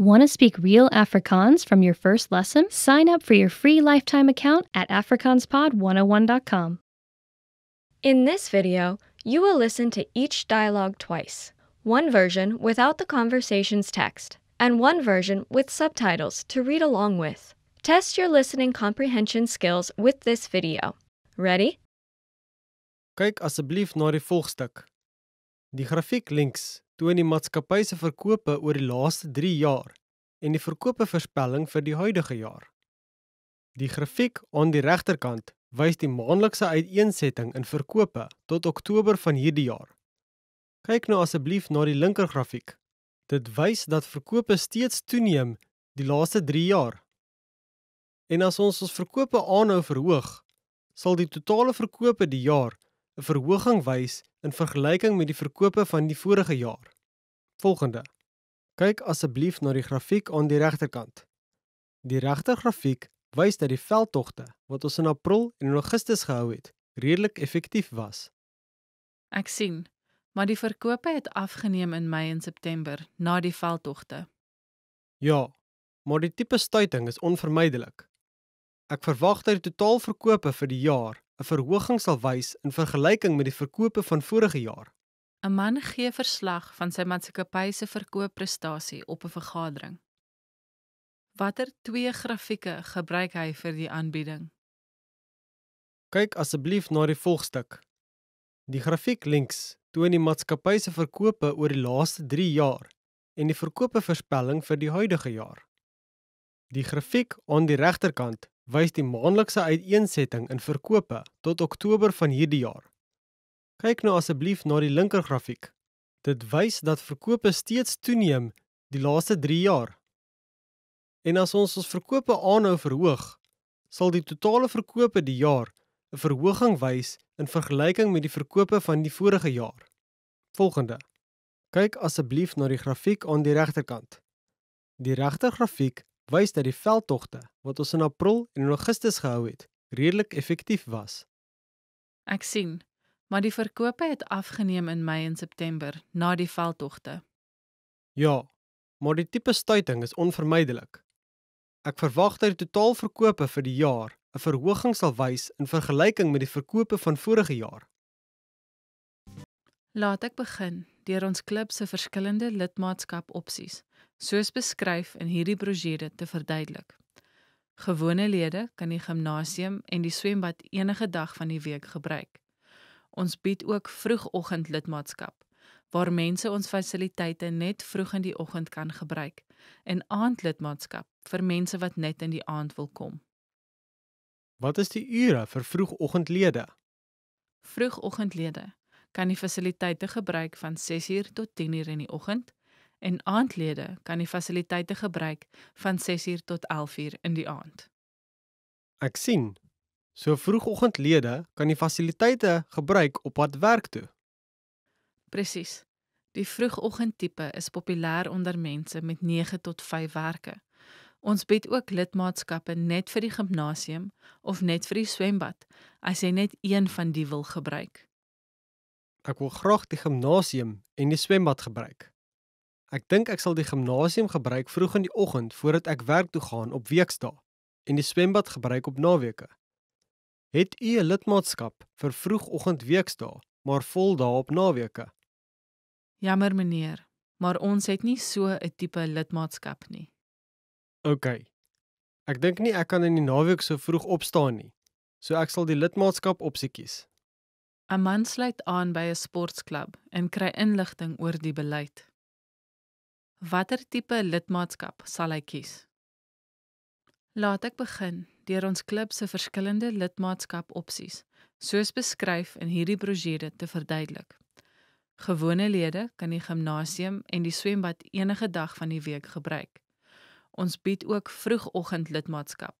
Want to speak real Afrikaans from your first lesson? Sign up for your free lifetime account at afrikaanspod101.com. In this video, you will listen to each dialogue twice one version without the conversation's text, and one version with subtitles to read along with. Test your listening comprehension skills with this video. Ready? Kijk alsjeblieft naar de volgstuk. Die grafiek links. toon die maatskappy se verkope oor die laaste 3 jaar en die verkope voorspelling vir die huidige jaar. Die grafiek aan die regterkant wys die maandelikse uiteensetting in verkope tot Oktober van hierdie jaar. Kyk nou asseblief na die linker grafiek. Dit wys dat verkope steeds toeneem die laaste 3 jaar. En as ons ons verkope aanhou verhoog, sal die totale verkope die jaar 2022 'n verhoging wys in vergelyking met die verkope van die vorige jaar. Volgende. Kyk asseblief na die grafiek aan die regterkant. Die regter grafiek wys dat die veldtogte wat ons in April en Augustus gehou het, redelik effektief was. Ek sien, maar die verkope het afgeneem in Mei en September na die veldtogte. Ja, maar die tipe stuiting is onvermydelik. Ek verwag dat die totaal verkope vir die jaar 'n verhoging sal wys in vergelyking met die verkope van vorige jaar. 'n Man gee verslag van sy maatskappy se verkoopprestasie op 'n vergadering. Watter twee grafieke gebruik hy vir die aanbieding? Kyk asseblief na die volgstuk. Die grafiek links toon die maatskappy se verkope oor die laaste 3 jaar en die verkope voorspelling vir die huidige jaar. Die grafiek aan die regterkant wys die maandelikse uiteensetting in verkope tot Oktober van hierdie jaar. Kyk nou asseblief na die linker grafiek. Dit wys dat verkope steeds toeneem die laaste 3 jaar. En as ons ons verkope aanhou verhoog, sal die totale verkope die jaar 'n verhoging wys in vergelyking met die verkope van die vorige jaar. Volgende. Kyk asseblief na die grafiek aan die regterkant. Die regter grafiek wys dat die veldtogte wat ons in April en Augustus gehou het, redelik effektief was. Ek sien, maar die verkope het afgeneem in Mei en September na die veldtogte. Ja, maar die tipe stuiting is onvermydelik. Ek verwag dat die totaalverkope vir die jaar 'n verhoging sal wys in vergelyking met die verkope van vorige jaar. Laat ek begin deur ons klub se verskillende lidmaatskap opsies soos beskryf in hierdie brosjure te verduidelik. Gewone lede kan die gimnasium en die swembad enige dag van die week gebruik. Ons bied ook vroegoggend lidmaatskap waar mense ons fasiliteite net vroeg in die oggend kan gebruik en aand lidmaatskap vir mense wat net in die aand wil kom. Wat is die ure vir vroegoggendlede? Vroegoggendlede kan die fasiliteite gebruik van 6:00 tot 10:00 in die oggend en aandlede kan die fasiliteite gebruik van 6:00 tot 11:00 in die aand. Ek sien. So vroegoggendlede kan die fasiliteite gebruik op pad werk toe. Presies. Die vroegoggendtipe is populêr onder mense met 9 tot 5 werke. Ons bied ook lidmaatskappe net vir die gimnasium of net vir die swembad as jy net een van die wil gebruik. Ek wil graag die gimnasium en die swembad gebruik. Ek dink ek sal die gimnasium gebruik vroeg in die oggend voordat ek werk toe gaan op weksdae en die swembad gebruik op naweke. Het u 'n lidmaatskap vir vroegoggend weksdae, maar vol dae op naweke? Jammer meneer, maar ons het nie so 'n tipe lidmaatskap nie. OK. Ek dink nie ek kan in die naweek so vroeg opstaan nie. So ek sal die lidmaatskap opsie kies. 'n Man sluit aan by 'n sportklub en kry inligting oor die beleid. Watter tipe lidmaatskap sal hy kies? Laat ek begin deur ons klub se verskillende lidmaatskap opsies, soos beskryf in hierdie brosjure te verduidelik. Gewone lede kan die gimnasium en die swembad enige dag van die week gebruik. Ons bied ook vroegoggend lidmaatskap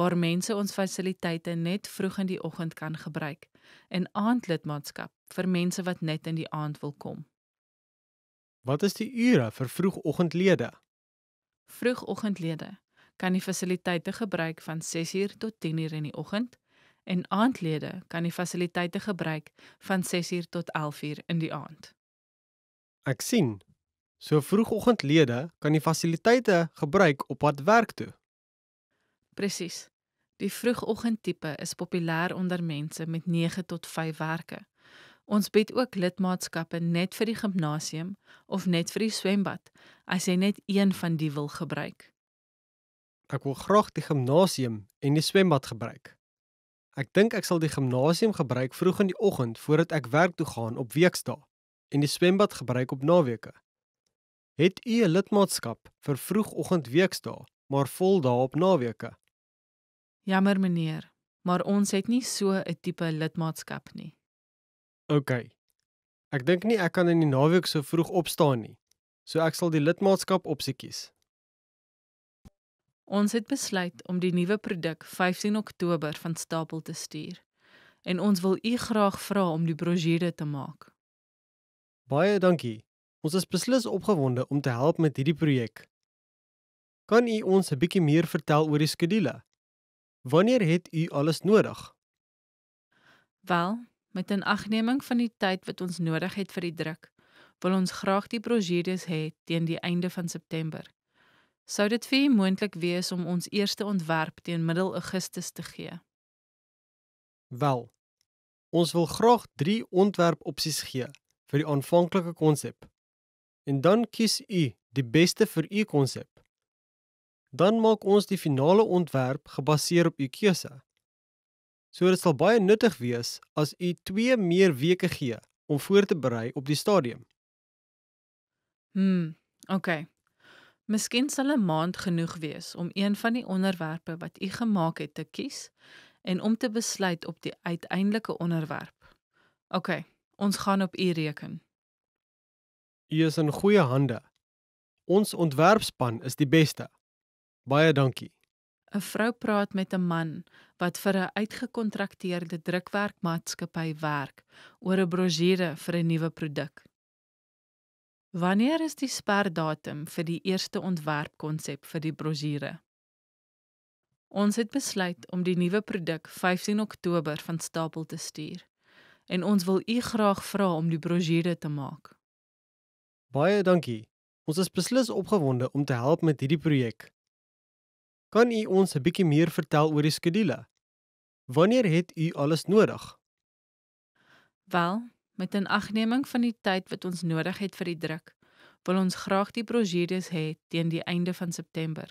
waar mense ons fasiliteite net vroeg in die oggend kan gebruik en aand lidmaatskap vir mense wat net in die aand wil kom. Wat is die ure vir vroegoggendlede? Vroegoggendlede kan die fasiliteite gebruik van 6:00 tot 10:00 in die oggend en aandlede kan die fasiliteite gebruik van 6:00 tot 11:00 in die aand. Ek sien. So vroegoggendlede kan die fasiliteite gebruik op pad werk toe. Presies. Die vroegoggendtipe is populêr onder mense met 9 tot 5 werke. Ons bied ook lidmaatskappe net vir die gimnasium of net vir die swembad as jy net een van die wil gebruik. Ek wil graag die gimnasium en die swembad gebruik. Ek dink ek sal die gimnasium gebruik vroeg in die oggend voordat ek werk toe gaan op weksdae en die swembad gebruik op naweke. Het u 'n lidmaatskap vir vroegoggend weksdae, maar vol dae op naweke? Jammer meneer, maar ons het nie so 'n tipe lidmaatskap nie. Oké. Okay. Ek dink nie ek kan in die naweek so vroeg opstaan nie. So ek sal die lidmaatskap opsie kies. Ons het besluit om die nuwe produk 15 Oktober van stapel te stuur en ons wil u graag vra om die brosjure te maak. Baie dankie. Ons is beslis opgewonde om te help met hierdie projek. Kan u ons 'n bietjie meer vertel oor die skedule? Wanneer het u alles nodig? Wel, Met inagneming van die tyd wat ons nodig het vir die druk, wil ons graag die brosjures hê teen die einde van September. Sou dit vir u moontlik wees om ons eerste ontwerp teen middel Augustus te gee? Wel, ons wil graag 3 ontwerpopsies gee vir die aanvanklike konsep. En dan kies u die beste vir u konsep. Dan maak ons die finale ontwerp gebaseer op u keuse. So dit sal baie nuttig wees as u 2 meer weke gee om voor te berei op die stadium. Hmm, okay. Miskien sal 'n maand genoeg wees om een van die onderwerpe wat u gemaak het te kies en om te besluit op die uiteindelike onderwerp. Okay, ons gaan op u reken. U is in goeie hande. Ons ontwerpspan is die beste. Baie dankie. 'n Vrou praat met 'n man wat vir 'n uitgekontrakteerde drukwerkmaatskappy werk oor 'n brosjure vir 'n nuwe produk. Wanneer is die sperdatum vir die eerste ontwerpkonsep vir die brosjure? Ons het besluit om die nuwe produk 15 Oktober van stapel te stuur en ons wil u graag vra om die brosjure te maak. Baie dankie. Ons is beslis opgewonde om te help met hierdie projek Kan u ons 'n bietjie meer vertel oor die skedule? Wanneer het u alles nodig? Wel, met 'n agneming van die tyd wat ons nodig het vir die druk, wil ons graag die brosjures hê teen die einde van September.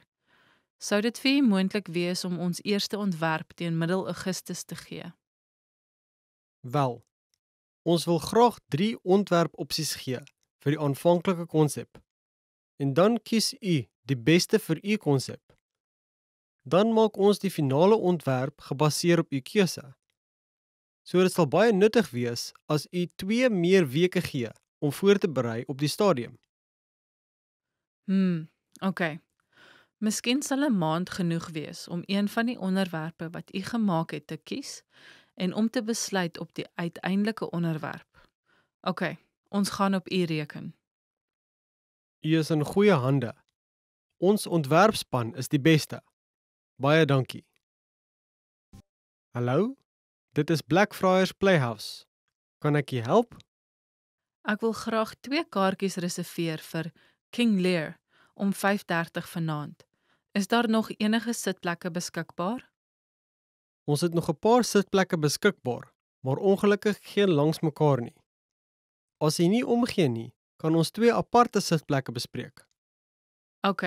Sou dit vir u moontlik wees om ons eerste ontwerp teen middel Augustus te gee? Wel, ons wil graag 3 ontwerpopsies gee vir die aanvanklike konsep. En dan kies u die beste vir u konsep dan maak ons die finale ontwerp gebaseer op u keuse. So dit sal baie nuttig wees as u 2 meer weke gee om voor te berei op die stadium. Hm, okay. Miskien sal 'n maand genoeg wees om een van die onderwerpe wat u gemaak het te kies en om te besluit op die uiteindelike onderwerp. Okay, ons gaan op u reken. U is in goeie hande. Ons ontwerpspan is die beste. Baie dankie. Hallo. Dit is Black Friars Playhouse. Kan ek jou help? Ek wil graag 2 kaartjies reserveer vir King Lear om 5:30 vanaand. Is daar nog enige sitplekke beskikbaar? Ons het nog 'n paar sitplekke beskikbaar, maar ongelukkig geen langs mekaar nie. As jy nie omgee nie, kan ons twee aparte sitplekke bespreek. OK,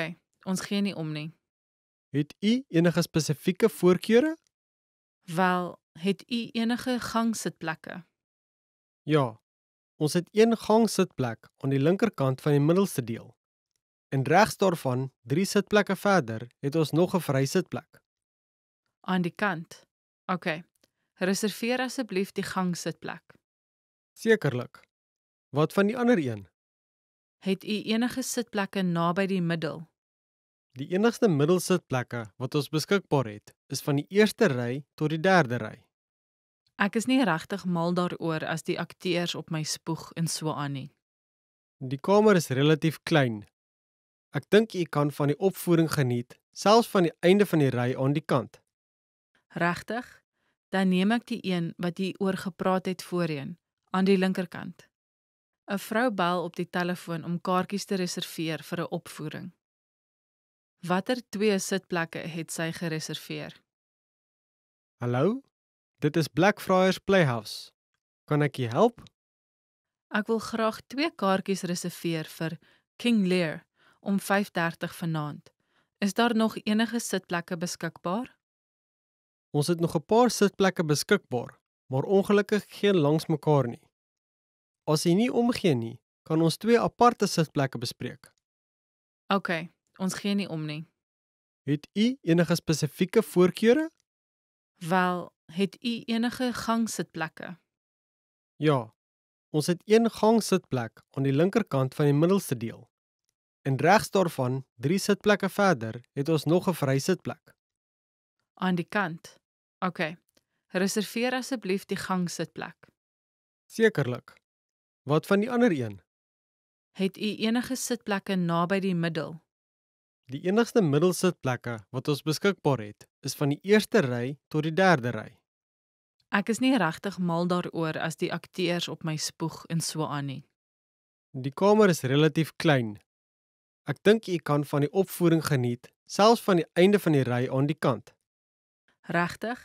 ons gee nie om nie. Het u enige spesifieke voorkeure? Wel, het u enige gangsitplekke? Ja. Ons het een gangsitplek aan die linkerkant van die middelste deel. En regs daarvan, 3 sitplekke verder, het ons nog 'n vry sitplek. Aan die kant. OK. Reserveer asseblief die gangsitplek. Sekerlik. Wat van die ander een? Het u enige sitplekke naby die middel? Die enigste middelsitplekke wat ons beskikbaar het, is van die eerste ry tot die derde ry. Ek is nie regtig mal daaroor as die akteurs op my spoeg en so aan nie. Die kamer is relatief klein. Ek dink u kan van die opvoering geniet, selfs van die einde van die ry aan die kant. Regtig? Dan neem ek die een wat u oor gepraat het voorheen, aan die linkerkant. 'n Vrou bel op die telefoon om kaartjies te reserveer vir 'n opvoering. Watter twee sitplekke het sy gereserveer? Hallo. Dit is Blackfriars Playhouse. Kan ek u help? Ek wil graag twee kaartjies reserveer vir King Lear om 5:30 vanaand. Is daar nog enige sitplekke beskikbaar? Ons het nog 'n paar sitplekke beskikbaar, maar ongelukkig geen langs mekaar nie. As jy nie omgee nie, kan ons twee aparte sitplekke bespreek. Okay, Ons gee nie om nie. Het u enige spesifieke voorkeure? Wel, het u enige gangsitplekke? Ja. Ons het een gangsitplek aan die linkerkant van die middelste deel. En regs daarvan, 3 sitplekke verder, het ons nog 'n vry sitplek. Aan die kant. OK. Reserveer asseblief die gangsitplek. Sekerlik. Wat van die ander een? Het u enige sitplekke naby die middel Die enigste middelsitplekke wat ons beskikbaar het, is van die eerste ry tot die derde ry. Ek is nie regtig mal daaroor as die akteurs op my spoeg en so aan nie. Die kamer is relatief klein. Ek dink jy kan van die opvoering geniet, selfs van die einde van die ry aan die kant. Regtig?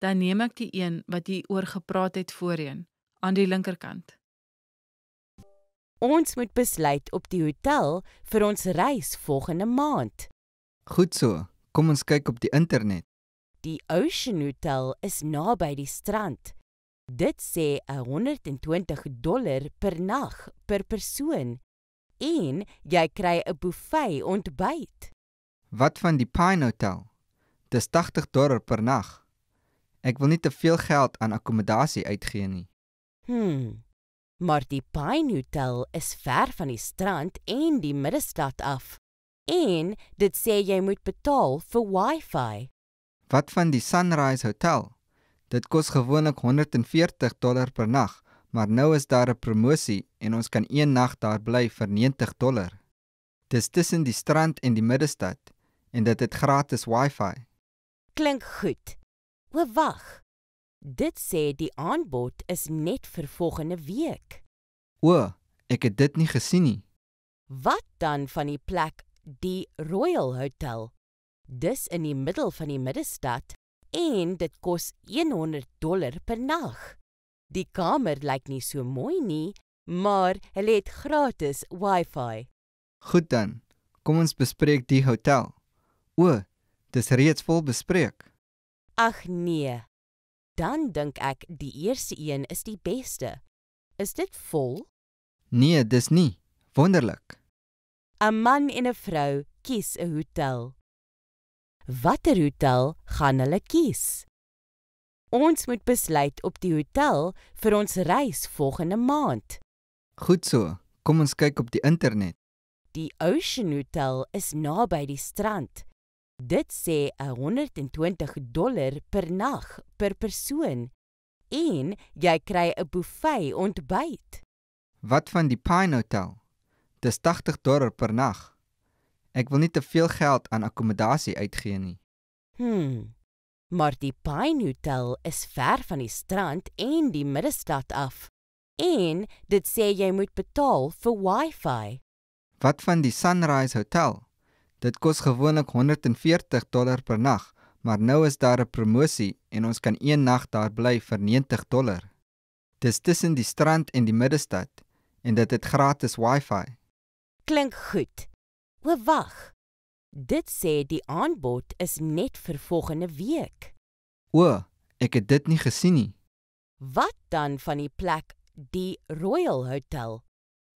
Dan neem ek die een wat jy oor gepraat het voorheen, aan die linkerkant. Ons moet besluit op die hotel vir ons reis volgende maand. Goed so. Kom ons kyk op die internet. Die Ocean Hotel is naby die strand. Dit sê 120 dollar per nag per persoon en jy kry 'n buffet ontbyt. Wat van die Pine Hotel? Dis 80 dollar per nag. Ek wil nie te veel geld aan akkommodasie uitgee nie. Hmm, maar die Pine Hotel is ver van die strand en die middestad af. En dit sê jy moet betaal vir Wi-Fi. Wat van die Sunrise Hotel? Dit kos gewoonlik 140 dollar per nag, maar nou is daar 'n promosie en ons kan een nag daar bly vir 90 dollar. Dis tussen die strand en die middestad en dit het gratis Wi-Fi. Klink goed. O wag, Dit sê die aanbod is net vir volgende week. O, ek het dit nie gesien nie. Wat dan van die plek die Royal Hotel? Dis in die middel van die middestad en dit kos 100 dollar per nag. Die kamer lyk nie so mooi nie, maar hulle het gratis Wi-Fi. Goed dan. Kom ons bespreek die hotel. O, dis reeds vol bespreek. Ag nee dan dink ek die eerste een is die beste. Is dit vol? Nee, dis nie. Wonderlik. 'n Man en 'n vrou kies 'n hotel. Watter hotel gaan hulle kies? Ons moet besluit op die hotel vir ons reis volgende maand. Goed so. Kom ons kyk op die internet. Die Ocean Hotel is naby die strand. Dit sê 120 dollar per nag per persoon en jy kry 'n buffet ontbyt. Wat van die Pine Hotel? Dis 80 dollar per nag. Ek wil nie te veel geld aan akkommodasie uitgee nie. Hmm. Maar die Pine Hotel is ver van die strand en die middestad af. En dit sê jy moet betaal vir Wi-Fi. Wat van die Sunrise Hotel? Dit kos gewoonlik 140 dollar per nag, maar nou is daar 'n promosie en ons kan een nag daar bly vir 90 dollar. Dis tussen die strand en die middestad en dit het gratis wifi. Klink goed. O wag. Dit sê die aanbod is net vir volgende week. O, ek het dit nie gesien nie. Wat dan van die plek die Royal Hotel?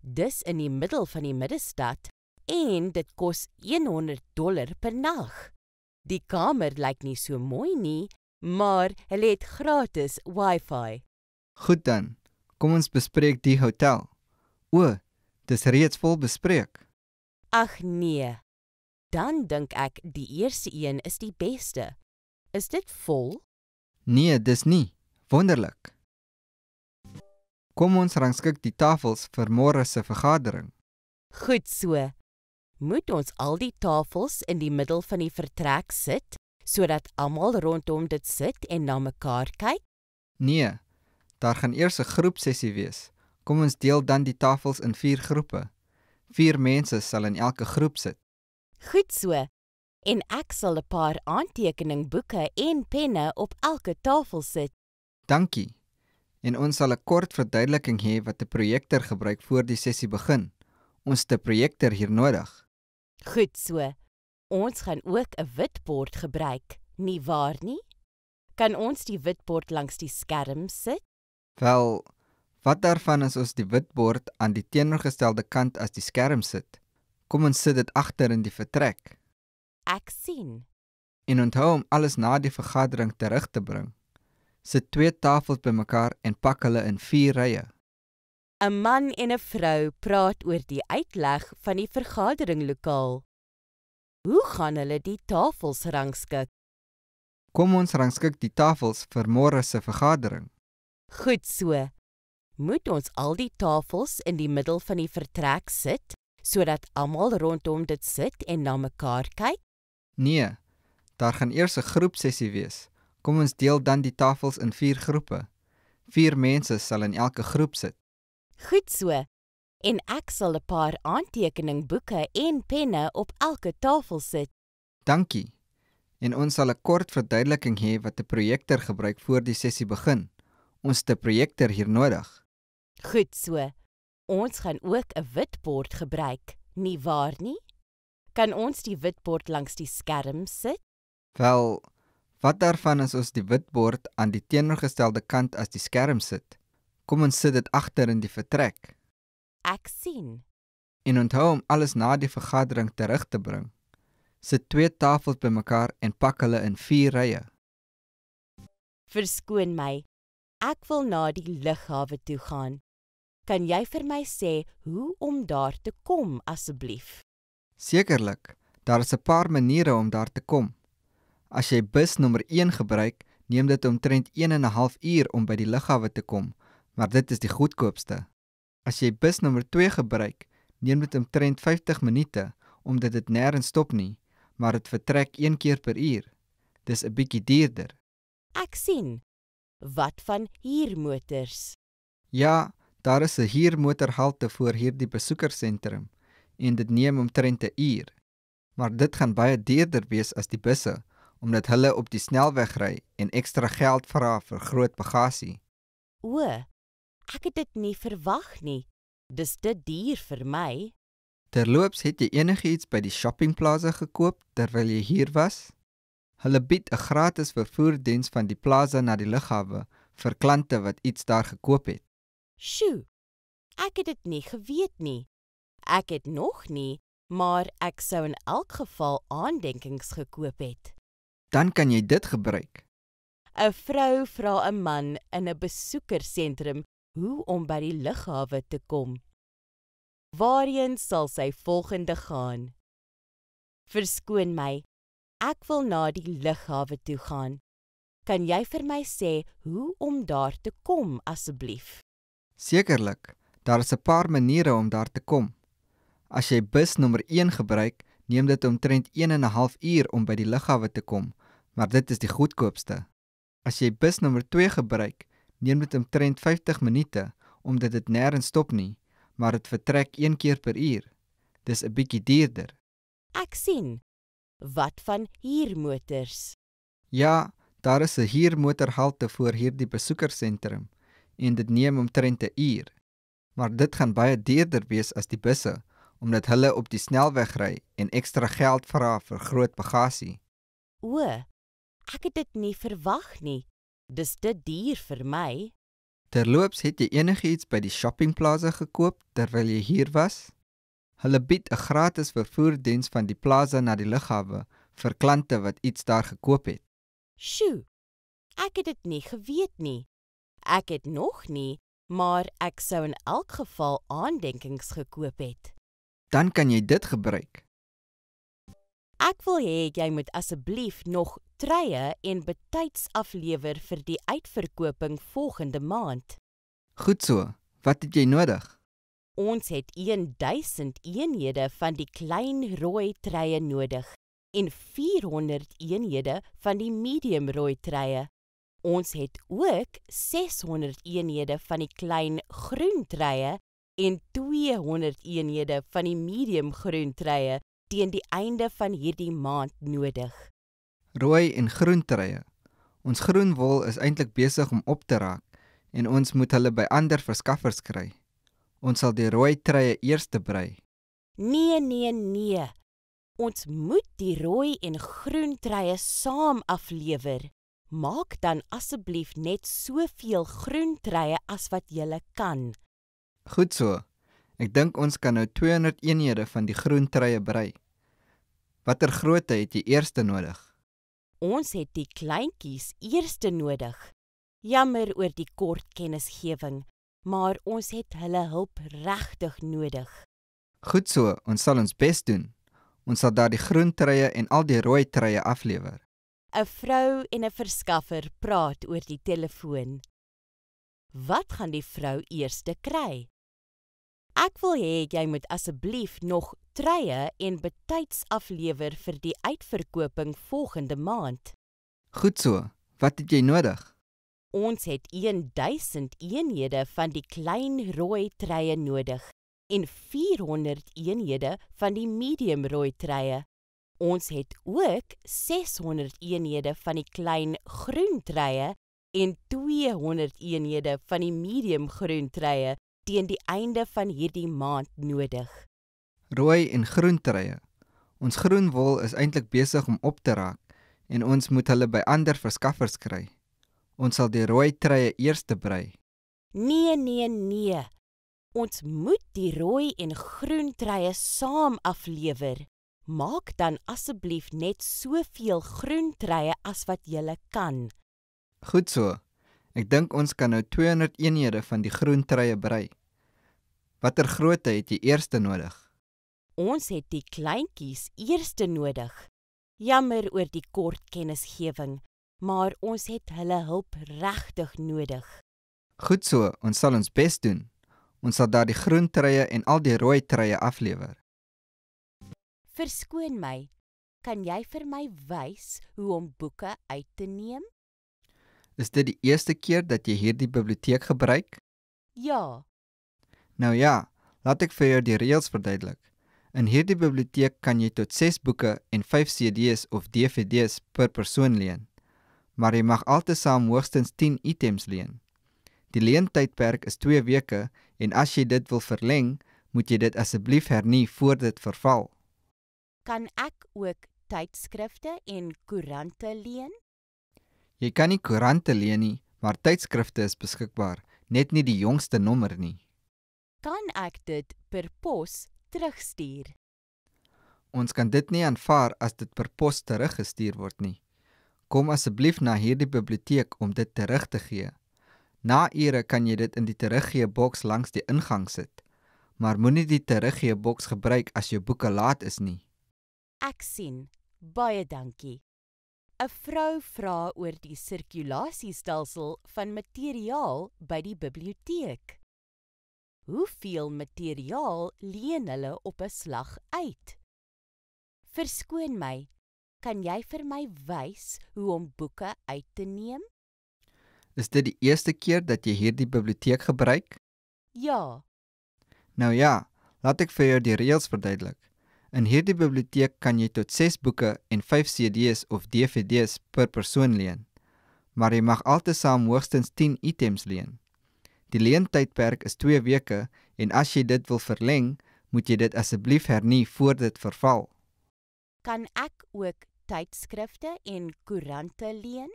Dis in die middel van die middestad en dit kos 100 dollar per nag. Die kamer lyk nie so mooi nie, maar hulle het gratis Wi-Fi. Goed dan. Kom ons bespreek die hotel. O, dis reeds vol bespreek. Ag nee. Dan dink ek die eerste een is die beste. Is dit vol? Nee, dis nie. Wonderlik. Kom ons rangskik die tafels vir môre se vergadering. Goed so moet ons al die tafels in die middel van die vertrek sit sodat almal rondom dit sit en na mekaar kyk? Nee. Daar gaan eers 'n groepsessie wees. Kom ons deel dan die tafels in 4 groepe. 4 mense sal in elke groep sit. Goed so. En ek sal 'n paar aantekeningboeke en penne op elke tafel sit. Dankie. En ons sal 'n kort verduideliking hê wat 'n projektor gebruik voor die sessie begin. Ons het 'n projektor hier nodig. Goed so. Ons gaan ook 'n witbord gebruik, nie waar nie? Kan ons die witbord langs die skerm sit? Wel, wat daarvan as ons die witbord aan die teenoorgestelde kant as die skerm sit? Kom ons sit dit agter in die vertrek. Ek sien. En onthou om alles na die vergadering terug te bring. Sit twee tafels bymekaar en pak hulle in vier rye. 'n man en 'n vrou praat oor die uitleg van die vergaderinglokaal. Hoe gaan hulle die tafels rangskik? Kom ons rangskik die tafels vir môre se vergadering. Goed so. Moet ons al die tafels in die middel van die vertrek sit sodat almal rondom dit sit en na mekaar kyk? Nee. Daar gaan eers 'n groepsessie wees. Kom ons deel dan die tafels in 4 groepe. 4 mense sal in elke groep sit. Goed so. En ek sal 'n paar aantekeningboeke en penne op elke tafel sit. Dankie. En ons sal 'n kort verduideliking hê wat 'n projektor gebruik voor die sessie begin. Ons het 'n projektor hier nodig. Goed so. Ons gaan ook 'n witbord gebruik, nie waar nie? Kan ons die witbord langs die skerm sit? Wel, wat daarvan as ons die witbord aan die teenoorgestelde kant as die skerm sit? Kom ons sit dit agter in die vertrek. Ek sien. En onthou om alles na die vergadering terug te bring. Sit twee tafels bymekaar en pak hulle in vier rye. Verskoon my. Ek wil na die lughawe toe gaan. Kan jy vir my sê hoe om daar te kom asseblief? Sekerlik. Daar is 'n paar maniere om daar te kom. As jy bus nommer 1 gebruik, neem dit omtrent 1 en 'n half uur om by die lughawe te kom, maar dit is die goedkoopste. As jy bus nommer 2 gebruik, neem dit omtrent 50 minute omdat dit nêrens stop nie, maar dit vertrek 1 keer per uur. Dis 'n bietjie duurder. Ek sien. Wat van huurmotors? Ja, daar is 'n huurmotorhalte voor hierdie besoekersentrum en dit neem omtrent 'n uur. Maar dit gaan baie duurder wees as die busse omdat hulle op die snelweg ry en ekstra geld vra vir groot bagasie. O, Ek het dit nie verwag nie. Dis te duur vir my. Terloops, het jy enigiets by die shoppingplaza gekoop terwyl jy hier was? Hulle bied 'n gratis vervoerdiens van die plaza na die lughawe vir klante wat iets daar gekoop het. Sjoe. Ek het dit nie geweet nie. Ek het nog nie, maar ek sou in elk geval aandenkings gekoop het. Dan kan jy dit gebruik. 'n Vrou vra 'n man in 'n besoekersentrum hoe om by die lughawe te kom. Waarheen sal sy volgende gaan? Verskoon my. Ek wil na die lughawe toe gaan. Kan jy vir my sê hoe om daar te kom asseblief? Sekerlik. Daar is 'n paar maniere om daar te kom. As jy bus nommer 1 gebruik, neem dit omtrent 1 en 'n half uur om by die lughawe te kom, maar dit is die goedkoopste. As jy bus nommer 2 gebruik, neem dit omtrent 50 minute omdat dit nêrens stop nie, maar dit vertrek 1 keer per uur. Dis 'n bietjie duurder. Ek sien. Wat van huurmotors? Ja, daar is 'n huurmotorhalte voor hierdie besoekersentrum en dit neem omtrent 'n uur. Maar dit gaan baie duurder wees as die busse omdat hulle op die snelweg ry en ekstra geld vra vir groot bagasie. O, ek het dit nie verwag nie. Dis te duur vir my. Terloops, het jy enigiets by die shoppingplase gekoop terwyl jy hier was? Hulle bied 'n gratis vervoerdiens van die plaza na die lughawe vir klante wat iets daar gekoop het. Sjoe. Ek het dit nie geweet nie. Ek het nog nie, maar ek sou in elk geval aandenkings gekoop het. Dan kan jy dit gebruik. Ek wil hê jy moet asseblief nog treie en betyds aflewer vir die uitverkoping volgende maand. Goed so. Wat het jy nodig? Ons het 1000 eenhede van die klein rooi treie nodig en 400 eenhede van die medium rooi treie. Ons het ook 600 eenhede van die klein groen treie en 200 eenhede van die medium groen treie teen die einde van hierdie maand nodig rooi en groen treie. Ons groen wol is eintlik besig om op te raak en ons moet hulle by ander verskaffers kry. Ons sal die rooi treie eers te brei. Nee, nee, nee. Ons moet die rooi en groen treie saam aflewer. Maak dan asseblief net soveel groen treie as wat jy kan. Goed so. Ek dink ons kan nou 200 eenhede van die groen treie brei. Watter grootte het jy eers nodig? 1.5 ons het die kleintjies eerste nodig. Jammer oor die kort kennisgewing, maar ons het hulle hulp regtig nodig. Goed so, ons sal ons bes doen. Ons sal daai groen treie en al die rooi treie aflewer. 'n Vrou en 'n verskaffer praat oor die telefoon. Wat gaan die vrou eerste kry? Ek wil hê jy moet asseblief nog treye en betyds aflewer vir die uitverkoping volgende maand. Goed so. Wat het jy nodig? Ons het 1000 eenhede van die klein rooi treye nodig en 400 eenhede van die medium rooi treye. Ons het ook 600 eenhede van die klein groen treye en 200 eenhede van die medium groen treye teen die einde van hierdie maand nodig. Rooi en groen treie. Ons groen wol is eintlik besig om op te raak en ons moet hulle by ander verskaffers kry. Ons sal die rooi treie eers brei. Nee, nee, nee. Ons moet die rooi en groen treie saam aflewer. Maak dan asseblief net soveel groen treie as wat jy kan. Goed so. Ek dink ons kan nou 200 eenhede van die groen treie brei. Watter grootte het jy eers nodig? Ons het die kleintjies eers nodig. Jammer oor die kort kennisgewing, maar ons het hulle hulp regtig nodig. Goed so, ons sal ons bes doen. Ons sal daai groen treie en al die rooi treie aflewer. Verskoon my. Kan jy vir my wys hoe om boeke uit te neem? Is dit die eerste keer dat jy hierdie biblioteek gebruik? Ja. Nou ja, laat ek vir jou die reëls verduidelik. In hierdie biblioteek kan jy tot 6 boeke en 5 CD's of DVD's per persoon leen. Maar jy mag altesaam hoogstens 10 items leen. Die leentydperk is 2 weke en as jy dit wil verleng, moet jy dit asseblief hernu voor dit verval. Kan ek ook tydskrifte en koerante leen? Jy kan nie koerante leen nie, maar tydskrifte is beskikbaar, net nie die jongste nommer nie. Kan ek dit per pos terugstuur? Ons kan dit nie aanvaar as dit per pos teruggestuur word nie. Kom asseblief na hierdie biblioteek om dit terug te gee. Na ure kan jy dit in die teruggee boks langs die ingang sit. Maar moenie die teruggee boks gebruik as jou boeke laat is nie. Ek sien. Baie dankie. 'n Vrou vra oor die sirkulasiestelsel van materiaal by die biblioteek. Hoeveel materiaal leen hulle op 'n slag uit? Verskoon my, kan jy vir my wys hoe om boeke uit te neem? Is dit die eerste keer dat jy hierdie biblioteek gebruik? Ja. Nou ja, laat ek vir jou die reëls verduidelik. In hierdie biblioteek kan jy tot 6 boeke en 5 CD's of DVD's per persoon leen, maar jy mag altesaam hoogstens 10 items leen. Die leentydperk is 2 weke en as jy dit wil verleng, moet jy dit asseblief hernie voor dit verval. Kan ek ook tydskrifte en koerante leen?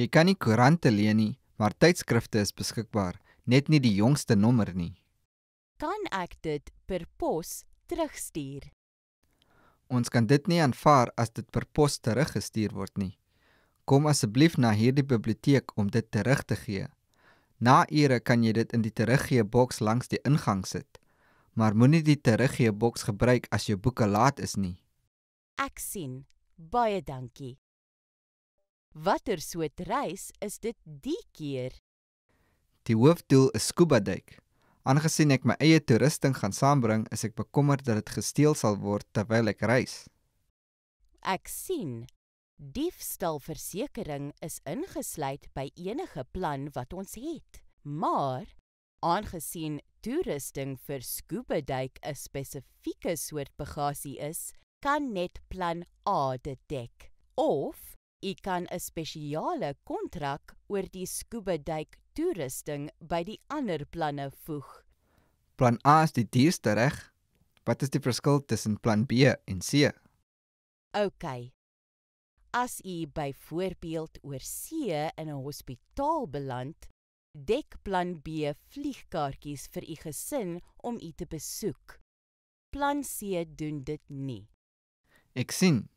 Jy kan nie koerante leen nie, maar tydskrifte is beskikbaar, net nie die jongste nommer nie. Kan ek dit per pos terugstuur. Ons kan dit nie aanvaar as dit per pos teruggestuur word nie. Kom asseblief na hierdie biblioteek om dit terug te gee. Na ure kan jy dit in die teruggee boks langs die ingang sit. Maar moenie die teruggee boks gebruik as jou boeke laat is nie. Ek sien. Baie dankie. Watter soort reis is dit die keer? Die hoofdoel is scuba duik. Aangesien ek my eie toerusting gaan saambring, is ek bekommerd dat dit gesteel sal word terwyl ek reis. Ek sien. Diefstalversekering is ingesluit by enige plan wat ons het. Maar aangesien toerusting vir scuba duik 'n spesifieke soort bagasie is, kan net plan A dit dek. Of u kan 'n spesiale kontrak oor die scuba duik toerusting by die ander planne voeg. Plan A is die duurste reg. Wat is die verskil tussen plan B en C? OK. As u byvoorbeeld oor see in 'n hospitaal beland, dek plan B vliegkaartjies vir u gesin om u te besoek. Plan C doen dit nie. Ek sien.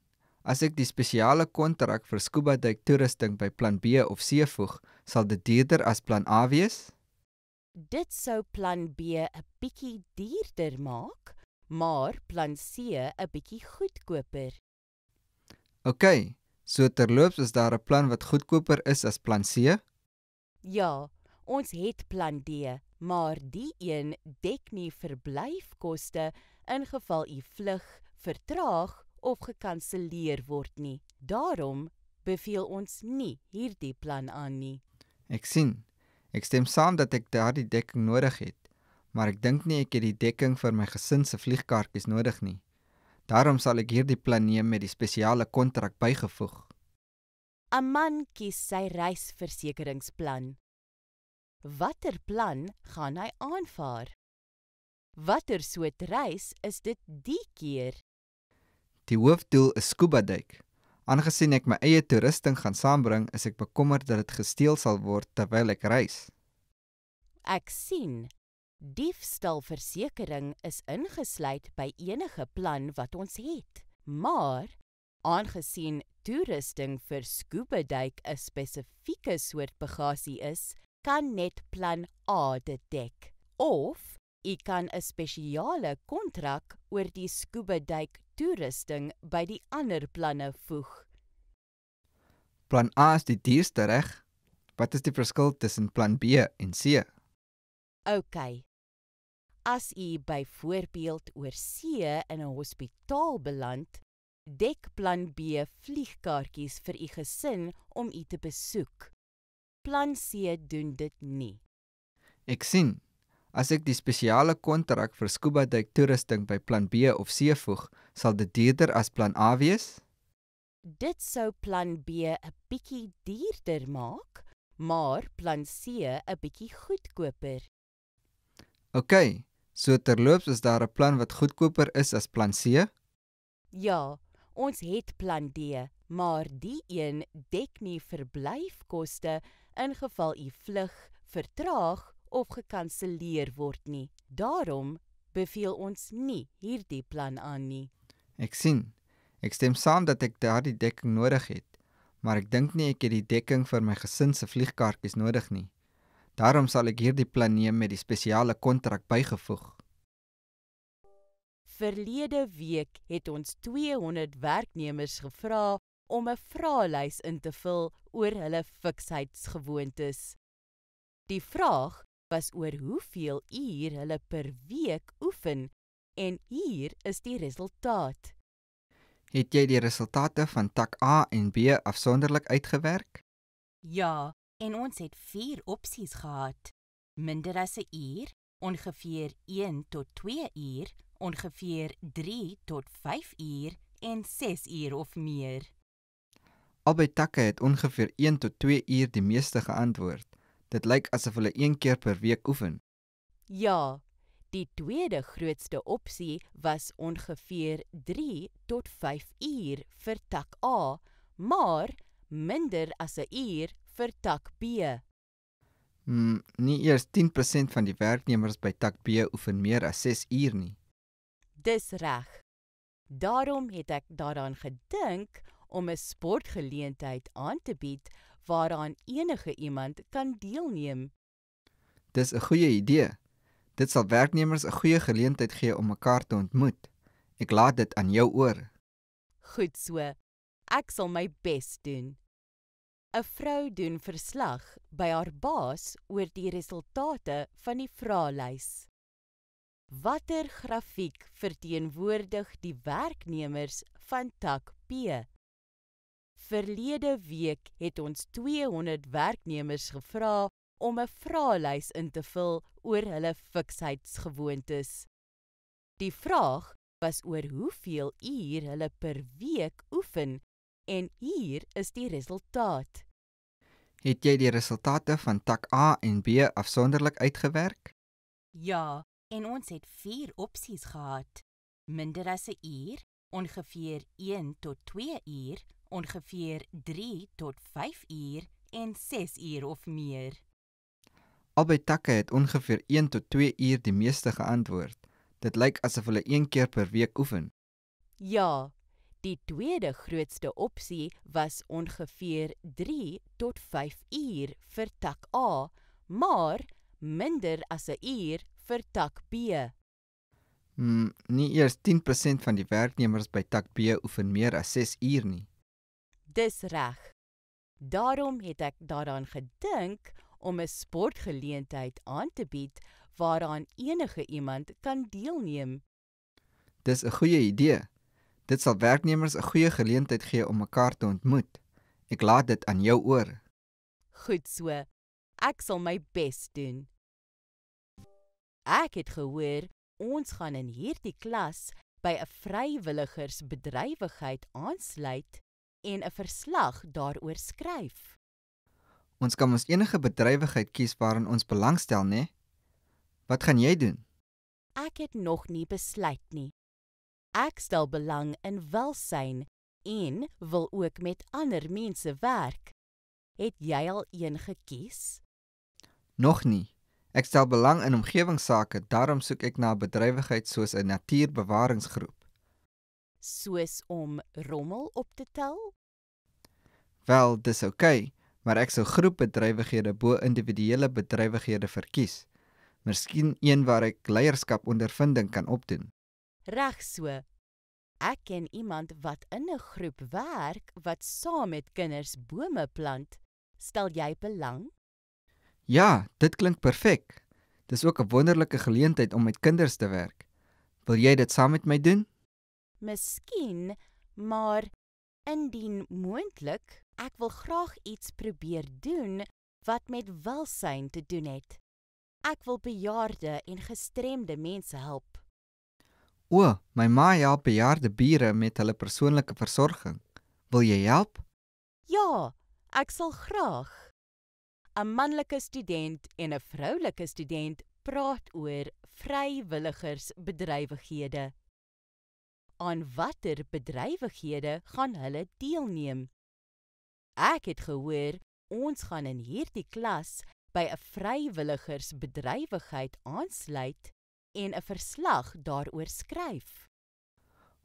As ek die spesiale kontrak vir scuba duik toerusting by plan B of C voeg, sal dit duurder as plan A wees? Dit sou plan B 'n bietjie duurder maak, maar plan C 'n bietjie goedkoper. OK, so terloops is daar 'n plan wat goedkoper is as plan C? Ja, ons het plan D, maar die een dek nie verblyfkoste in geval u vlug vertraag of gekanselleer word nie. Daarom beveel ons nie hierdie plan aan nie. Ek sien. Ek stem saam dat ek daardie dekking nodig het, maar ek dink nie ek het die dekking vir my gesin se vliegkaartjies nodig nie. Daarom sal ek hierdie plan neem met die spesiale kontrak bygevoeg. 'n Man kies sy reisversekeringsplan. Watter plan gaan hy aanvaar? Watter soort reis is dit die keer? Die hoofdoel is scuba duik. Aangesien ek my eie toerusting gaan saambring, is ek bekommerd dat dit gesteel sal word terwyl ek reis. Ek sien. Diefstalversekering is ingesluit by enige plan wat ons het. Maar aangesien toerusting vir scuba duik 'n spesifieke soort bagasie is, kan net plan A dit dek. Of u kan 'n spesiale kontrak oor die scuba duik toerusting by die ander planne voeg. Plan A is die duurste reg. Wat is die verskil tussen plan B en C? OK. As u byvoorbeeld oor see in 'n hospitaal beland, dek plan B vliegkaartjies vir u gesin om u te besoek. Plan C doen dit nie. Ek sien, As ek die spesiale kontrak vir scuba duik toerusting by plan B of C voeg, sal dit duurder as plan A wees? Dit sou plan B 'n bietjie duurder maak, maar plan C 'n bietjie goedkoper. OK, so terloops is daar 'n plan wat goedkoper is as plan C? Ja, ons het plan D, maar die een dek nie verblyfkoste in geval u vlug vertraag of gekanselleer word nie. Daarom beveel ons nie hierdie plan aan nie. Ek sien. Ek stem saam dat ek daardie dekking nodig het, maar ek dink nie ek het die dekking vir my gesin se vliegkaartjies nodig nie. Daarom sal ek hierdie plan neem met die spesiale kontrak bygevoeg. Verlede week het ons 200 werknemers gevra om 'n vraelys in te vul oor hulle fiksheidsgewoontes. Die vraag was oor hoeveel uur hulle per week oefen en hier is die resultaat. Het jy die resultate van tak A en B afsonderlik uitgewerk? Ja, en ons het 4 opsies gehad. Minder as 'n uur, ongeveer 1 tot 2 uur, ongeveer 3 tot 5 uur en 6 uur of meer. Albei takke het ongeveer 1 tot 2 uur die meeste geantwoord. Dit lyk asof hulle een keer per week oefen. Ja, die tweede grootste opsie was ongeveer 3 tot 5 uur vir tak A, maar minder as 'n uur vir tak B. Mm, nie eers 10% van die werknemers by tak B oefen meer as 6 uur nie. Dis reg. Daarom het ek daaraan gedink om 'n sportgeleentheid aan te bied waaraan enige iemand kan deelneem. Dis 'n goeie idee. Dit sal werknemers 'n goeie geleentheid gee om mekaar te ontmoet. Ek laat dit aan jou oor. Goed so. Ek sal my bes doen. 'n Vrou doen verslag by haar baas oor die resultate van die vraelys. Watter grafiek verteenwoordig die werknemers van tak P? Verlede week het ons 200 werknemers gevra om 'n vraelys in te vul oor hulle fiksheidsgewoontes. Die vraag was oor hoeveel uur hulle per week oefen en hier is die resultaat. Het jy die resultate van tak A en B afsonderlik uitgewerk? Ja, en ons het 4 opsies gehad. Minder as 'n uur, ongeveer 1 tot 2 uur ongeveer 3 tot 5 uur en 6 uur of meer. Albei takke het ongeveer 1 tot 2 uur die meeste geantwoord. Dit lyk asof hulle een keer per week oefen. Ja, die tweede grootste opsie was ongeveer 3 tot 5 uur vir tak A, maar minder as 'n uur vir tak B. Mm, nie eers 10% van die werknemers by tak B oefen meer as 6 uur nie. Dis reg. Daarom het ek daaraan gedink om 'n sportgeleentheid aan te bied waaraan enige iemand kan deelneem. Dis 'n goeie idee. Dit sal werknemers 'n goeie geleentheid gee om mekaar te ontmoet. Ek laat dit aan jou oor. Goed so. Ek sal my bes doen. Ek het gehoor ons gaan in hierdie klas by 'n vrywilligersbedrywigheid aansluit en 'n verslag daaroor skryf. Ons kan ons enige bedrywigheid kies waarin ons belangstel, né? Wat gaan jy doen? Ek het nog nie besluit nie. Ek stel belang in welsyn en wil ook met ander mense werk. Het jy al een gekies? Nog nie. Ek stel belang in omgewingsake, daarom soek ek na 'n bedrywigheid soos 'n natuurbewaringsgroep soos om rommel op te tel? Wel, dis oukei, okay, maar ek sou groepbedrywighede bo individuele bedrywighede verkies. Miskien een waar ek leierskap ondervinding kan opdoen. Reg so. Ek ken iemand wat in 'n groep werk wat saam met kinders bome plant. Stel jy belang? Ja, dit klink perfek. Dis ook 'n wonderlike geleentheid om met kinders te werk. Wil jy dit saam met my doen? miskien, maar indien moontlik, ek wil graag iets probeer doen wat met welsyn te doen het. Ek wil bejaarde en gestremde mense help. O, my ma ja, bejaarde bure met hulle persoonlike versorging. Wil jy help? Ja, ek sal graag. 'n Manlike student en 'n vroulike student praat oor vrywilligersbedrywighede aan watter bedrywighede gaan hulle deelneem? Ek het gehoor ons gaan in hierdie klas by 'n vrywilligersbedrywigheid aansluit en 'n verslag daaroor skryf.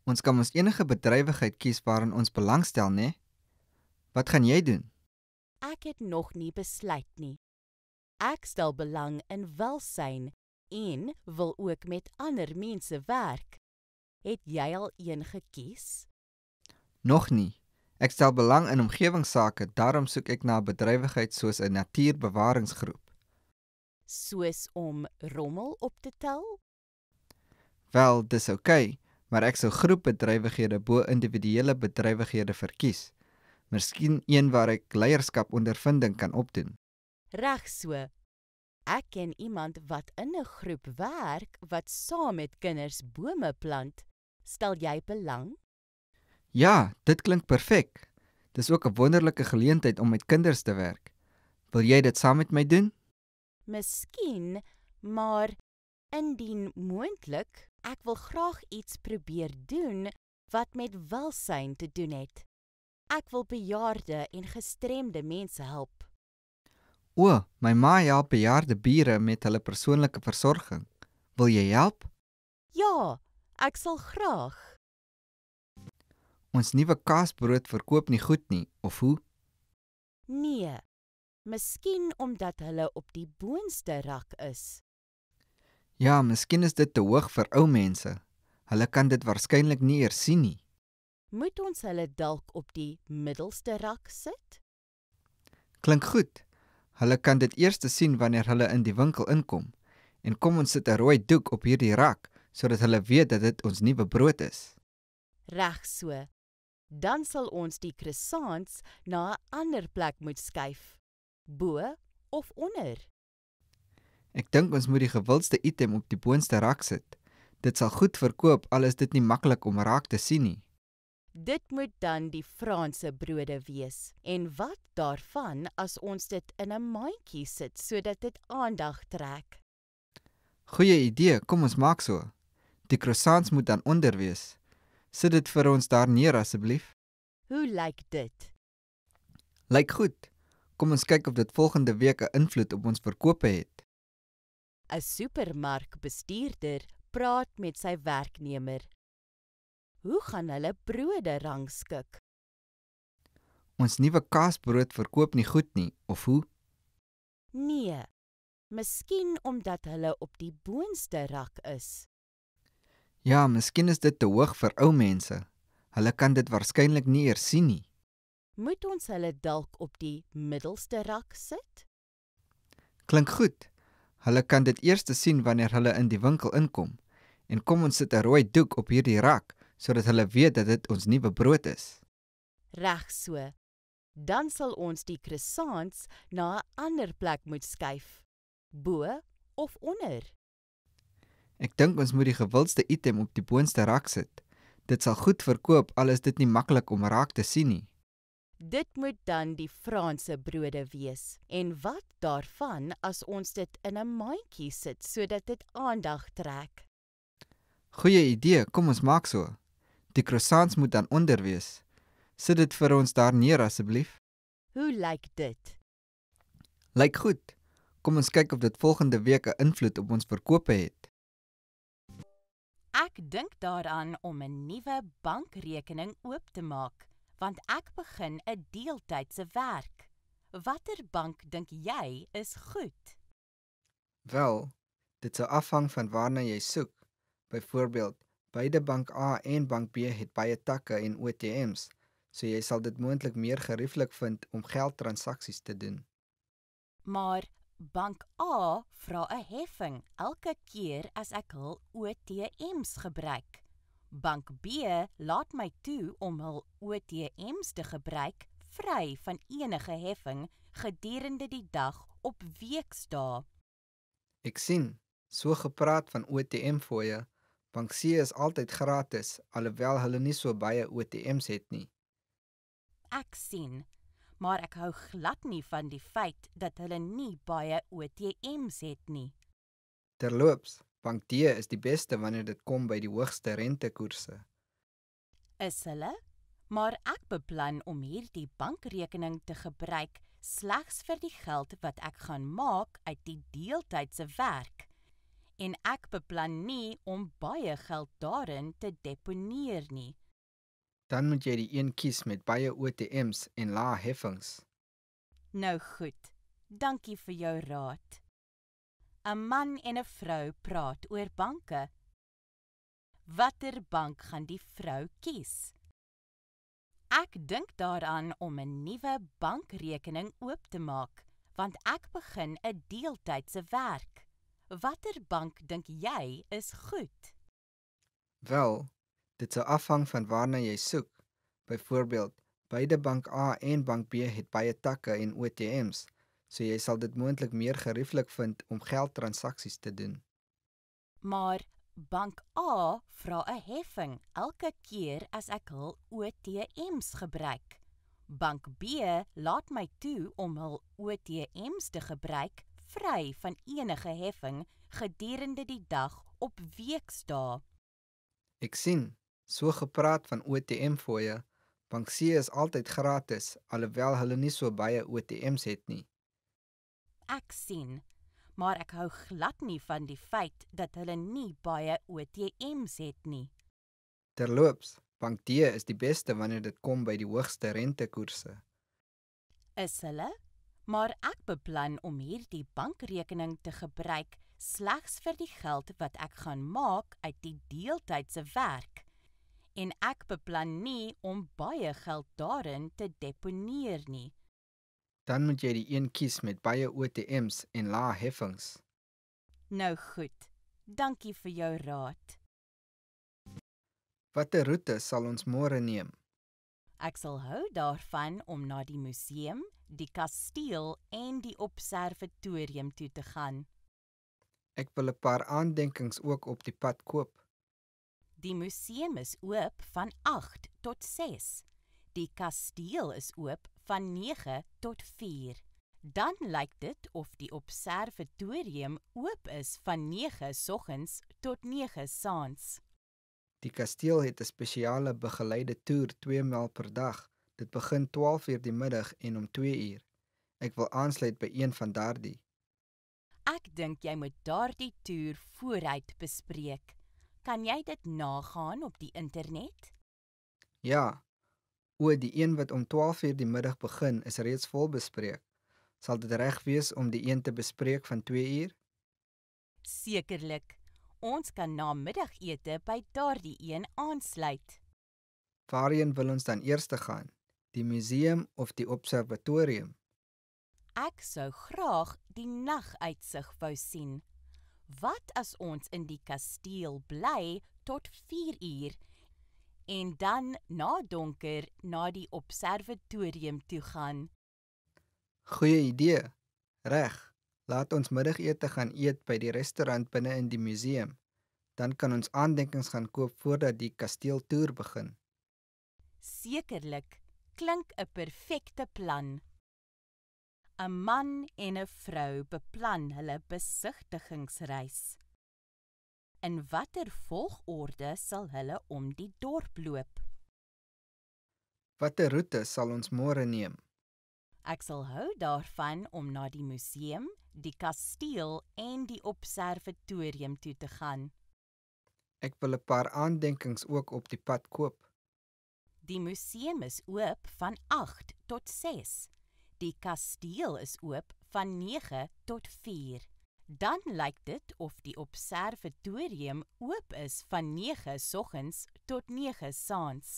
Ons kan mos enige bedrywigheid kies waarin ons belangstel, né? Wat gaan jy doen? Ek het nog nie besluit nie. Ek stel belang in welsyn en wil ook met ander mense werk. Het jy al een gekies? Nog nie. Ek stel belang in omgewingsake, daarom soek ek na 'n bedrywigheid soos 'n natuurbewaringsgroep. Soos om rommel op te tel? Wel, dis oukei, okay, maar ek sou groepbedrywighede bo individuele bedrywighede verkies. Miskien een waar ek leierskap ondervinding kan opdoen. Reg so. Ek ken iemand wat in 'n groep werk wat saam met kinders bome plant. Stel jy belang? Ja, dit klink perfek. Dis ook 'n wonderlike geleentheid om met kinders te werk. Wil jy dit saam met my doen? Miskien, maar indien moontlik, ek wil graag iets probeer doen wat met welsyn te doen het. Ek wil bejaarde en gestremde mense help. O, my ma help bejaarde bure met hulle persoonlike versorging. Wil jy help? Ja, Ek sal graag. Ons nuwe kaasbrood verkoop nie goed nie, of hoe? Nee. Miskien omdat hulle op die boonste rak is. Ja, miskien is dit te hoog vir ou mense. Hulle kan dit waarskynlik nie eers sien nie. Moet ons hulle dalk op die middelste rak sit? Klink goed. Hulle kan dit eers sien wanneer hulle in die winkel inkom. En kom ons sit 'n rooi doek op hierdie rak sodat hulle weet dat dit ons nuwe brood is. Reg so. Dan sal ons die croissants na 'n ander plek moet skuif, bo of onder. Ek dink ons moet die gewildste item op die boonste rak sit. Dit sal goed verkoop al is dit nie maklik om raak te sien nie. Dit moet dan die Franse brode wees. En wat daarvan as ons dit in 'n mandjie sit sodat dit aandag trek? Goeie idee, kom ons maak so. Die croissants moet dan onder wees. Sit dit vir ons daar neer asseblief. Hoe lyk dit? Lyk goed. Kom ons kyk of dit volgende week 'n invloed op ons verkope het. 'n Supermarkbestuurder praat met sy werknemer. Hoe gaan hulle brode rangskik? Ons nuwe kaasbrood verkoop nie goed nie, of hoe? Nee. Miskien omdat hulle op die boonste rak is. Ja, miskien is dit te hoog vir ou mense. Hulle kan dit waarskynlik nie eers sien nie. Moet ons hulle dalk op die middelste rak sit? Klink goed. Hulle kan dit eers sien wanneer hulle in die winkel inkom. En kom ons sit 'n rooi doek op hierdie rak sodat hulle weet dat dit ons nuwe brood is. Reg so. Dan sal ons die croissants na 'n ander plek moet skuif. Bo of onder? Ek dink ons moet die gewildste item op die boonste rak sit. Dit sal goed verkoop al is dit nie maklik om raak te sien nie. Dit moet dan die Franse brode wees. En wat daarvan as ons dit in 'n mandjie sit sodat dit aandag trek? Goeie idee, kom ons maak so. Die croissants moet dan onder wees. Sit dit vir ons daar neer asseblief. Hoe lyk dit? Lyk goed. Kom ons kyk of dit volgende week 'n invloed op ons verkope het. Ek dink daaraan om 'n nuwe bankrekening oop te maak, want ek begin 'n deeltydse werk. Watter bank dink jy is goed? Wel, dit sal afhang van waarna jy soek. Byvoorbeeld, beide bank A en bank B het baie takke en ATMs, so jy sal dit moontlik meer gerieflik vind om geldtransaksies te doen. Maar Bank A vra 'n heffing elke keer as ek hul ATMs gebruik. Bank B laat my toe om hul ATMs te gebruik vry van enige heffing gedurende die dag op weksdae. Ek sien, so gepraat van ATM fooie, Bank C is altyd gratis alhoewel hulle nie so baie ATMs het nie. Ek sien maar ek hou glad nie van die feit dat hulle nie baie OTM's het nie. Terloops, Bank D is die beste wanneer dit kom by die hoogste rentekoerse. Is hulle? Maar ek beplan om hierdie bankrekening te gebruik slegs vir die geld wat ek gaan maak uit die deeltydse werk en ek beplan nie om baie geld daarin te deponeer nie dan moet jy die een kies met baie ATMs en lae heffings. Nou goed. Dankie vir jou raad. 'n Man en 'n vrou praat oor banke. Watter bank gaan die vrou kies? Ek dink daaraan om 'n nuwe bankrekening oop te maak, want ek begin 'n deeltydse werk. Watter bank dink jy is goed? Wel, Dit sou afhang van waarna jy soek. Byvoorbeeld, beide bank A en bank B het baie takke en ATMs, so jy sal dit moontlik meer gerieflik vind om geldtransaksies te doen. Maar bank A vra 'n heffing elke keer as ek hul ATMs gebruik. Bank B laat my toe om hul ATMs te gebruik vry van enige heffing gedurende die dag op weksdae. Ek sien So gepraat van OTM fooie, bankseë is altyd gratis alhoewel hulle nie so baie OTMs het nie. Ek sien, maar ek hou glad nie van die feit dat hulle nie baie OTMs het nie. Terloops, Bank D is die beste wanneer dit kom by die hoogste rentekoerse. Is hulle? Maar ek beplan om hierdie bankrekening te gebruik slegs vir die geld wat ek gaan maak uit die deeltydse werk en ek beplan nie om baie geld daarin te deponeer nie. Dan moet jy die een kies met baie ATMs en lae heffings. Nou goed. Dankie vir jou raad. Watter roete sal ons môre neem? Ek sal hou daarvan om na die museum, die kasteel en die observatorium toe te gaan. Ek wil 'n paar aandenkings ook op die pad koop. Die museum is oop van 8 tot 6. Die kasteel is oop van 9 tot 4. Dan lyk dit of die observatorium oop is van 9 soggens tot 9 saans. Die kasteel het 'n spesiale begeleide toer 2 maal per dag. Dit begin 12 uur die middag en om 2 uur. Ek wil aansluit by een van daardie. Ek dink jy moet daardie toer vooruit bespreek. Kan jy dit nagaan op die internet? Ja. O die een wat om 12:00 die middag begin is reeds vol bespreek. Sal dit reg wees om die een te bespreek van 2:00? Sekerlik. Ons kan na middagete by daardie een aansluit. Waarheen wil ons dan eers gaan? Die museum of die observatorium? Ek sou graag die naguitsig wou sien. Wat as ons in die kasteel bly tot 4 uur en dan na donker na die observatorium toe gaan? Goeie idee. Reg. Laat ons middagete gaan eet by die restaurant binne in die museum. Dan kan ons aandenkings gaan koop voordat die kasteeltoer begin. Sekerlik klink 'n perfekte plan. 'n man en 'n vrou beplan hulle besigtigingsreis. In watter volgorde sal hulle om die dorp loop? Watter roete sal ons môre neem? Ek sal hou daarvan om na die museum, die kasteel en die observatorium toe te gaan. Ek wil 'n paar aandenkings ook op die pad koop. Die museum is oop van 8 tot 6. Die kasteel is oop van 9 tot 4. Dan lyk dit of die observatorium oop is van 9 oggends tot 9 saans.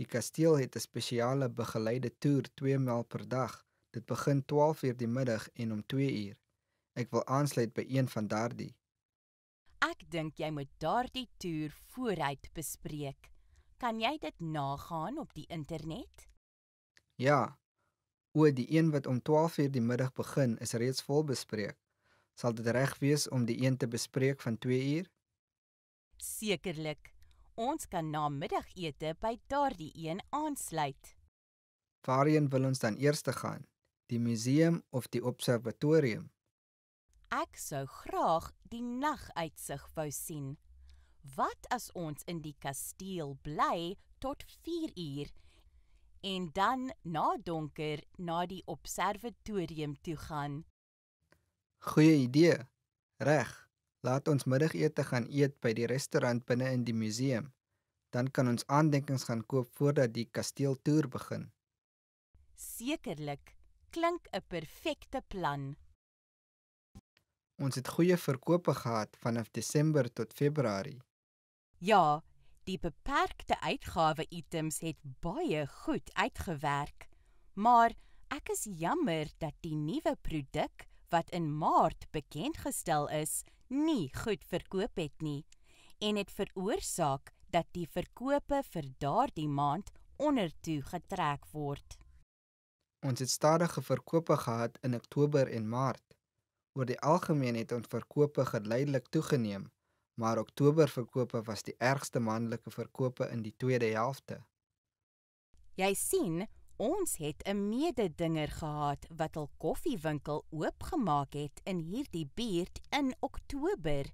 Die kasteel het 'n spesiale begeleide toer 2 maal per dag. Dit begin 12 uur die middag en om 2 uur. Ek wil aansluit by een van daardie. Ek dink jy moet daardie toer vooruit bespreek. Kan jy dit nagaan op die internet? Ja, O die een wat om 12:00 die middag begin is reeds vol bespreek. Sal dit reg wees om die een te bespreek van 2:00? Sekerlik. Ons kan na middagete by daardie een aansluit. Waarheen wil ons dan eers te gaan? Die museum of die observatorium? Ek sou graag die naguitsig wou sien. Wat as ons in die kasteel bly tot 4:00? en dan na donker na die observatorium toe gaan. Goeie idee. Reg. Laat ons middagete gaan eet by die restaurant binne in die museum. Dan kan ons aandenkings gaan koop voordat die kasteeltoer begin. Sekerlik klink 'n perfekte plan. Ons het goeie verkope gehad vanaf Desember tot Februarie. Ja, Die beperkte uitgawe items het baie goed uitgewerk, maar ek is jammer dat die nuwe produk wat in Maart bekendgestel is, nie goed verkoop het nie en dit veroorsaak dat die verkope vir daardie maand ondertoe getrek word. Ons het stadige verkope gehad in Oktober en Maart. Oor die algemeen het ons verkope geleidelik toegeneem maar Oktober verkope was die ergste maandelike verkope in die tweede helfte. Jy sien, ons het 'n mededinger gehad wat al koffiewinkel oopgemaak het in hierdie buurt in Oktober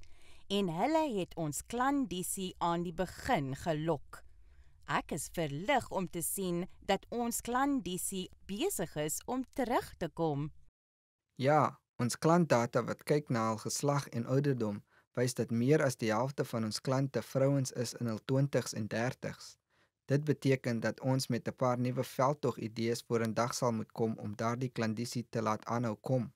en hulle het ons klandisie aan die begin gelok. Ek is verlig om te sien dat ons klandisie besig is om terug te kom. Ja, ons klantdata wat kyk na al geslag en ouderdom wys dat meer as die helfte van ons klante vrouens is in hul 20s en 30s. Dit beteken dat ons met 'n paar nuwe veldtog idees voor in dag sal moet kom om daardie klandisie te laat aanhou kom.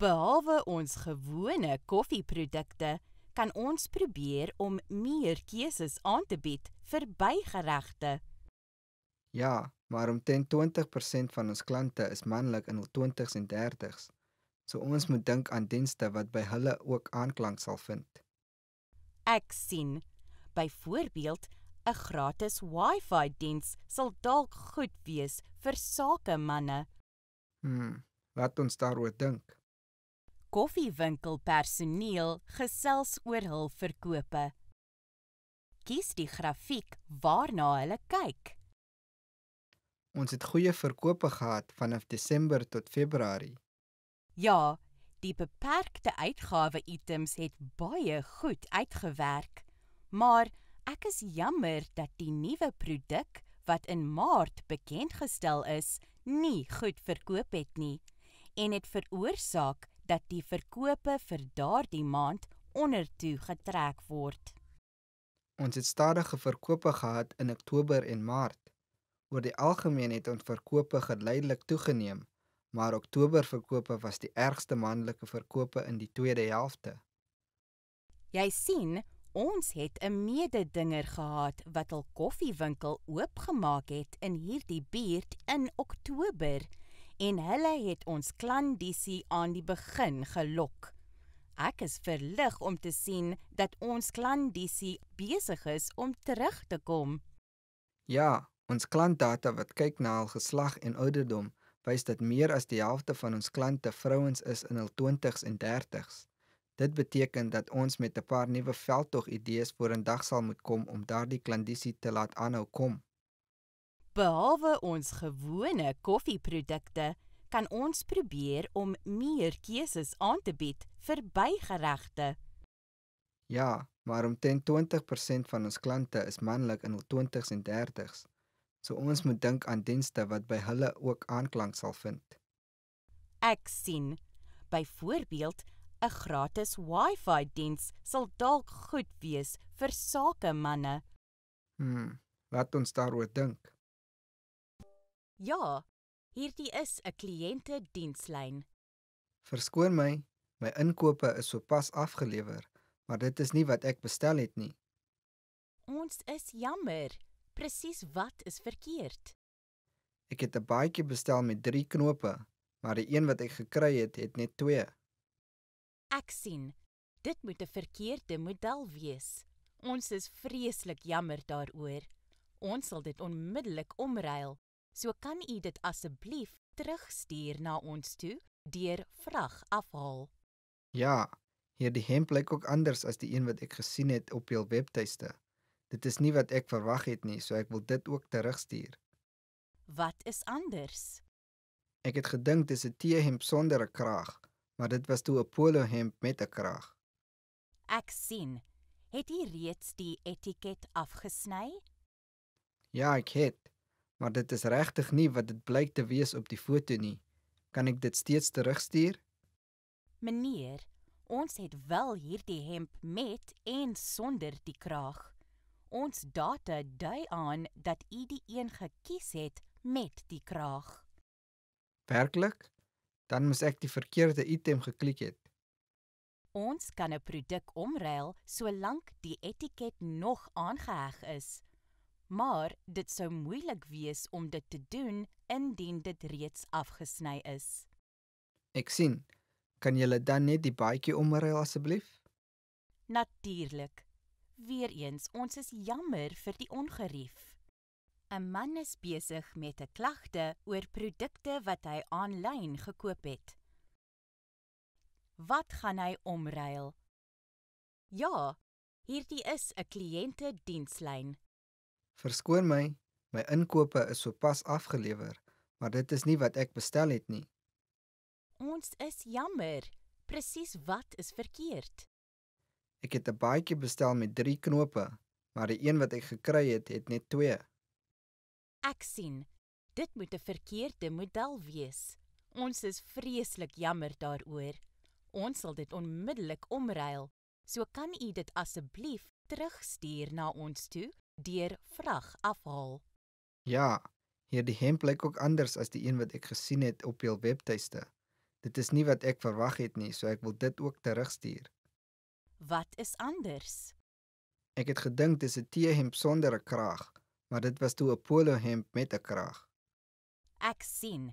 Behalwe ons gewone koffieprodukte, kan ons probeer om meer keuses aan te bied vir bygeregte. Ja, maar omtrent 20% van ons klante is manlik in hul 20s en 30s. So ons moet dink aan dienste wat by hulle ook aanklank sal vind. Ek sien. Byvoorbeeld, 'n gratis Wi-Fi diens sal dalk goed wees vir sakemanne. Hmm, laat ons daaroor dink. Koffiewinkelpersoneel gesels oor hul verkope. Kies die grafiek waarna hulle kyk. Ons het goeie verkope gehad vanaf Desember tot Februarie. Ja, die beperkte uitgawe items het baie goed uitgewerk, maar ek is jammer dat die nuwe produk wat in Maart bekend gestel is, nie goed verkoop het nie en dit veroorsaak dat die verkope vir daardie maand ondertoe getrek word. Ons het stadige verkope gehad in Oktober en Maart. Oor die algemeen het ons verkope geleidelik toegeneem, maar Oktober verkope was die ergste maandelike verkope in die tweede helfte. Jy sien, ons het 'n mededinger gehad wat al koffiewinkel oopgemaak het in hierdie buurt in Oktober en hulle het ons klandisie aan die begin gelok. Ek is verlig om te sien dat ons klandisie besig is om terug te kom. Ja, ons klantdata wat kyk na al geslag en ouderdom wys dat meer as die helfte van ons klante vrouens is in hul 20s en 30s. Dit beteken dat ons met 'n paar nuwe veldtog idees vorendag sal moet kom om daardie klandisie te laat aanhou kom. Behalwe ons gewone koffieprodukte, kan ons probeer om meer keuses aan te bied vir bygeregte. Ja, maar omtrent 20% van ons klante is manlik in hul 20s en 30s so ons moet dink aan dienste wat by hulle ook aanklank sal vind. Ek sien byvoorbeeld 'n gratis Wi-Fi diens sal dalk goed wees vir sakemanne. Hm, laat ons daaroor dink. Ja, hierdie is 'n kliënte dienslyn. Verskoon my, my inkope is sopas afgelewer, maar dit is nie wat ek bestel het nie. Ons is jammer. Presies wat is verkeerd? Ek het 'n baadjie bestel met 3 knope, maar die een wat ek gekry het, het net 2. Ek sien. Dit moet 'n verkeerde model wees. Ons is vreeslik jammer daaroor. Ons sal dit onmiddellik omruil. So kan u dit asseblief terugstuur na ons toe deur vrag afhaal. Ja, hierdie hemp lyk ook anders as die een wat ek gesien het op julle webtuiste. Dit is nie wat ek verwag het nie, so ek wil dit ook terugstuur. Wat is anders? Ek het gedink dis 'n T-hemp sonder 'n kraag, maar dit was toe 'n polo hemp met 'n kraag. Ek sien. Het jy reeds die etiket afgesny? Ja, ek het. Maar dit is regtig nie wat dit blyk te wees op die foto nie. Kan ek dit steeds terugstuur? Meneer, ons het wel hierdie hemp met en sonder die kraag. Ons data dui aan dat u die een gekies het met die kraag. Werklik? Dan moes ek die verkeerde item geklik het. Ons kan 'n produk omruil solank die etiket nog aangeheg is. Maar dit sou moeilik wees om dit te doen indien dit reeds afgesny is. Ek sien. Kan jy dan net die baadjie omruil asseblief? Natuurlik weer eens ons is jammer vir die ongerief. 'n Man is besig met 'n klagte oor produkte wat hy aanlyn gekoop het. Wat gaan hy omruil? Ja, hierdie is 'n kliëntedienslyn. Verskoon my, my inkope is sopas afgelewer, maar dit is nie wat ek bestel het nie. Ons is jammer. Presies wat is verkeerd? Ek het 'n baadjie bestel met 3 knope, maar die een wat ek gekry het, het net 2. Ek sien. Dit moet 'n verkeerde model wees. Ons is vreeslik jammer daaroor. Ons sal dit onmiddellik omruil. So kan u dit asseblief terugstuur na ons toe deur vrag afhaal. Ja, hierdie hemp lyk ook anders as die een wat ek gesien het op jul webtuiste. Dit is nie wat ek verwag het nie, so ek wil dit ook terugstuur. Wat is anders? Ek het gedink dis 'n T-hemp sonder 'n kraag, maar dit was toe 'n polo hemp met 'n kraag. Ek sien.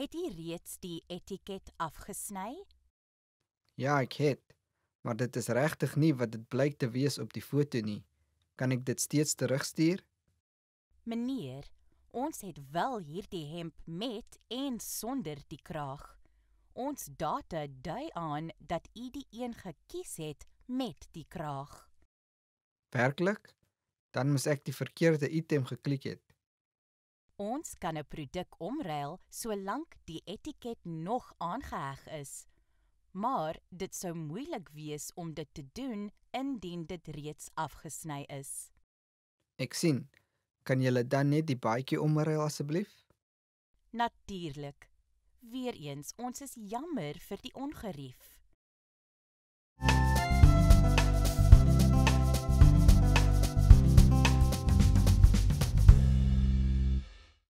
Het jy reeds die etiket afgesny? Ja, ek het. Maar dit is regtig nie wat dit blyk te wees op die foto nie. Kan ek dit steeds terugstuur? Meneer, ons het wel hierdie hemp met en sonder die kraag. Ons data dui aan dat u die een gekies het met die kraag. Werklik? Dan moes ek die verkeerde item geklik het. Ons kan 'n produk omruil solank die etiket nog aangeheg is. Maar dit sou moeilik wees om dit te doen indien dit reeds afgesny is. Ek sien. Kan jy dan net die baadjie omruil asseblief? Natuurlik. Weereens, ons is jammer vir die ongerief.